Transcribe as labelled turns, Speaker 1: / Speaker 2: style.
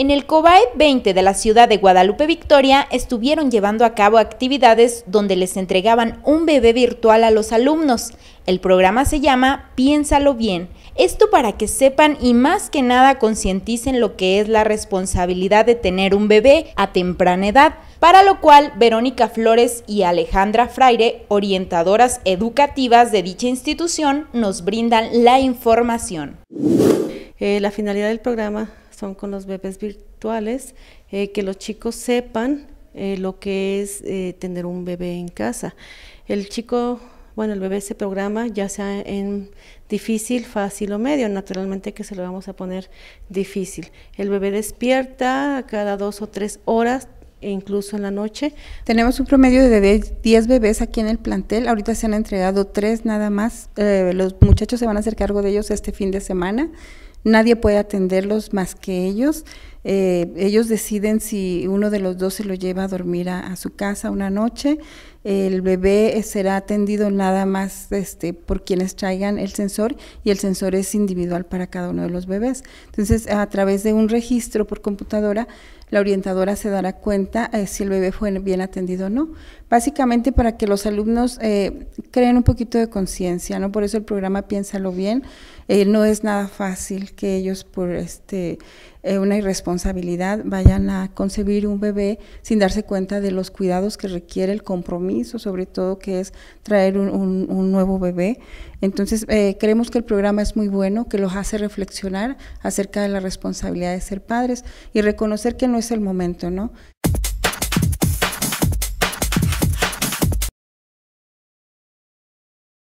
Speaker 1: En el COBAE 20 de la ciudad de Guadalupe Victoria estuvieron llevando a cabo actividades donde les entregaban un bebé virtual a los alumnos. El programa se llama Piénsalo bien. Esto para que sepan y más que nada concienticen lo que es la responsabilidad de tener un bebé a temprana edad, para lo cual Verónica Flores y Alejandra Fraire, orientadoras educativas de dicha institución, nos brindan la información.
Speaker 2: Eh, la finalidad del programa son con los bebés virtuales, eh, que los chicos sepan eh, lo que es eh, tener un bebé en casa. El chico, bueno, el bebé se programa ya sea en difícil, fácil o medio, naturalmente que se lo vamos a poner difícil. El bebé despierta cada dos o tres horas e incluso en la noche. Tenemos un promedio
Speaker 3: de 10 bebés aquí en el plantel, ahorita se han entregado tres nada más, los muchachos se van a hacer cargo de ellos este fin de semana. Nadie puede atenderlos más que ellos. Eh, ellos deciden si uno de los dos se lo lleva a dormir a, su casa una noche. El bebé será atendido nada más este, por quienes traigan el sensor y el sensor es individual para cada uno de los bebés. Entonces, a través de un registro por computadora, la orientadora se dará cuenta eh, si el bebé fue bien atendido o no. Básicamente para que los alumnos eh, creen un poquito de conciencia, ¿no? Por eso el programa Piénsalo Bien eh, no es nada fácil que ellos por este eh, una irresponsabilidad vayan a concebir un bebé sin darse cuenta de los cuidados que requiere el compromiso, sobre todo que es traer un, nuevo bebé. Entonces, eh, creemos que el programa es muy bueno, que los hace reflexionar acerca de la responsabilidad de ser padres y reconocer que no es el momento, ¿no?